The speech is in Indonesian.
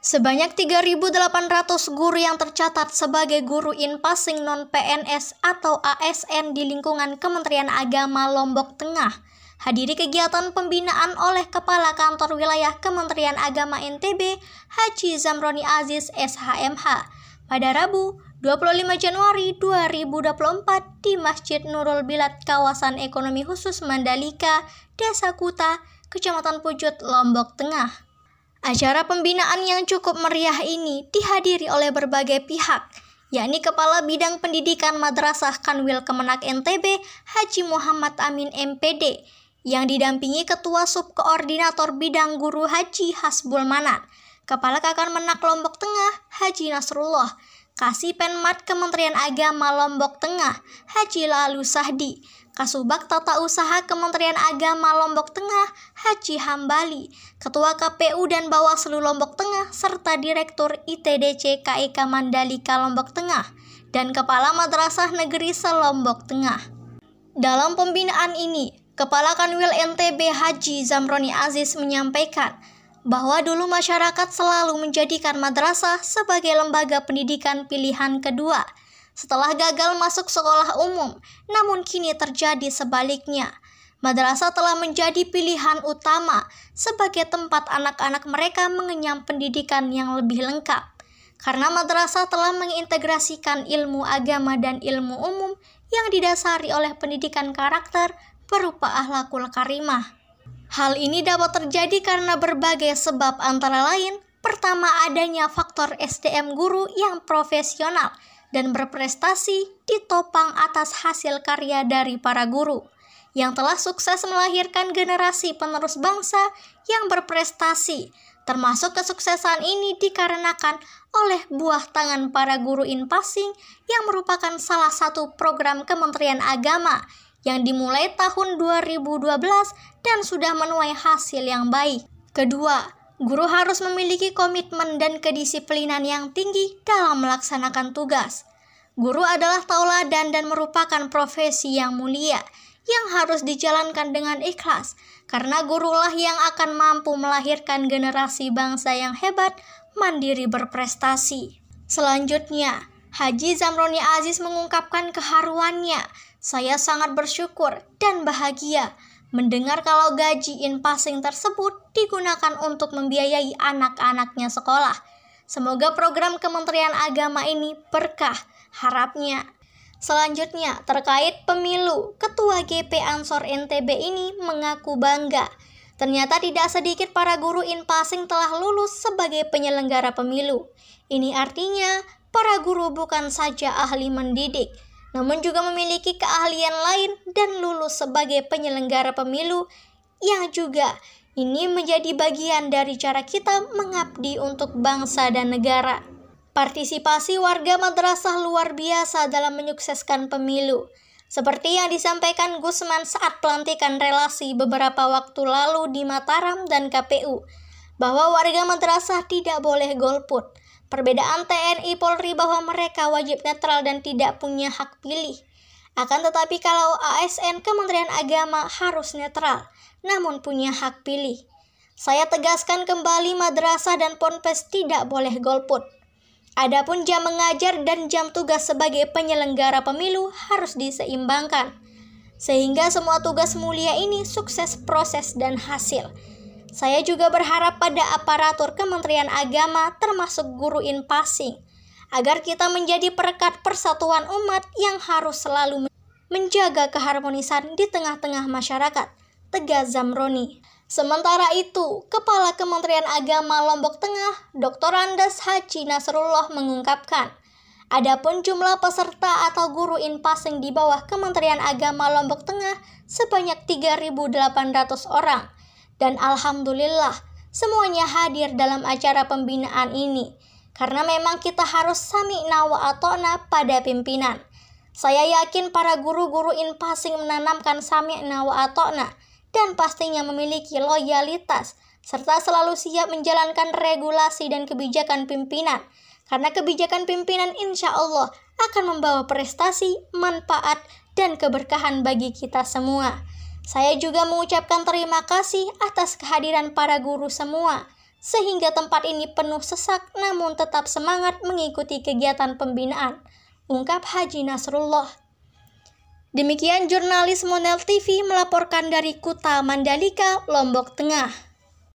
Sebanyak 3.800 guru yang tercatat sebagai guru in passing non-PNS atau ASN di lingkungan Kementerian Agama Lombok Tengah hadiri kegiatan pembinaan oleh Kepala Kantor Wilayah Kementerian Agama NTB Haji Zamroni Aziz SHMH pada Rabu 25 Januari 2024 di Masjid Nurul Bilat Kawasan Ekonomi Khusus Mandalika, Desa Kuta, Kecamatan Pujut, Lombok Tengah. Acara pembinaan yang cukup meriah ini dihadiri oleh berbagai pihak, yakni Kepala Bidang Pendidikan Madrasah Kanwil Kemenak NTB Haji Muhammad Amin MPD yang didampingi Ketua Subkoordinator Bidang Guru Haji Hasbul Manan, Kepala Kakar Menak Lombok Tengah Haji Nasrullah, Kasih Penmat Kementerian Agama Lombok Tengah Haji Lalu Sahdi, Kasubag Tata Usaha Kementerian Agama Lombok Tengah Haji Hambali, Ketua KPU dan Bawaslu Lombok Tengah, serta Direktur ITDC KIK Mandalika Lombok Tengah, dan Kepala Madrasah Negeri Selombok Tengah. Dalam pembinaan ini, Kepala Kanwil NTB Haji Zamroni Aziz menyampaikan, bahwa dulu masyarakat selalu menjadikan madrasah sebagai lembaga pendidikan pilihan kedua – setelah gagal masuk sekolah umum, namun kini terjadi sebaliknya. Madrasah telah menjadi pilihan utama sebagai tempat anak-anak mereka mengenyam pendidikan yang lebih lengkap. Karena madrasah telah mengintegrasikan ilmu agama dan ilmu umum yang didasari oleh pendidikan karakter berupa ahlakul karimah. Hal ini dapat terjadi karena berbagai sebab antara lain Pertama adanya faktor SDM guru yang profesional dan berprestasi ditopang atas hasil karya dari para guru yang telah sukses melahirkan generasi penerus bangsa yang berprestasi. Termasuk kesuksesan ini dikarenakan oleh buah tangan para guru in passing yang merupakan salah satu program Kementerian Agama yang dimulai tahun 2012 dan sudah menuai hasil yang baik. Kedua, Guru harus memiliki komitmen dan kedisiplinan yang tinggi dalam melaksanakan tugas. Guru adalah tauladan dan merupakan profesi yang mulia yang harus dijalankan dengan ikhlas, karena gurulah yang akan mampu melahirkan generasi bangsa yang hebat, mandiri berprestasi. Selanjutnya, Haji Zamroni Aziz mengungkapkan keharuannya. Saya sangat bersyukur dan bahagia Mendengar kalau gaji in passing tersebut digunakan untuk membiayai anak-anaknya sekolah. Semoga program Kementerian Agama ini berkah, harapnya. Selanjutnya, terkait pemilu, Ketua GP Ansor NTB ini mengaku bangga. Ternyata tidak sedikit para guru in passing telah lulus sebagai penyelenggara pemilu. Ini artinya, para guru bukan saja ahli mendidik, namun juga memiliki keahlian lain dan lulus sebagai penyelenggara pemilu yang juga ini menjadi bagian dari cara kita mengabdi untuk bangsa dan negara. Partisipasi warga madrasah luar biasa dalam menyukseskan pemilu. Seperti yang disampaikan Gusman saat pelantikan relasi beberapa waktu lalu di Mataram dan KPU, bahwa warga madrasah tidak boleh golput. Perbedaan TNI Polri bahwa mereka wajib netral dan tidak punya hak pilih. Akan tetapi kalau ASN Kementerian Agama harus netral, namun punya hak pilih. Saya tegaskan kembali madrasah dan ponpes tidak boleh golput. Adapun jam mengajar dan jam tugas sebagai penyelenggara pemilu harus diseimbangkan. Sehingga semua tugas mulia ini sukses proses dan hasil. Saya juga berharap pada aparatur Kementerian Agama termasuk guru in passing agar kita menjadi perekat persatuan umat yang harus selalu menjaga keharmonisan di tengah-tengah masyarakat, tegas Zamroni. Sementara itu, Kepala Kementerian Agama Lombok Tengah, Dr. Andes Haji Nasrullah mengungkapkan, Adapun jumlah peserta atau guru in passing di bawah Kementerian Agama Lombok Tengah sebanyak 3.800 orang – dan alhamdulillah, semuanya hadir dalam acara pembinaan ini. Karena memang kita harus sami'na wa atona pada pimpinan. Saya yakin para guru-guru inpasing menanamkan sami'na wa atona dan pastinya memiliki loyalitas serta selalu siap menjalankan regulasi dan kebijakan pimpinan. Karena kebijakan pimpinan insya Allah akan membawa prestasi, manfaat, dan keberkahan bagi kita semua. Saya juga mengucapkan terima kasih atas kehadiran para guru semua, sehingga tempat ini penuh sesak namun tetap semangat mengikuti kegiatan pembinaan, ungkap Haji Nasrullah. Demikian jurnalis Monel TV melaporkan dari Kuta Mandalika, Lombok Tengah.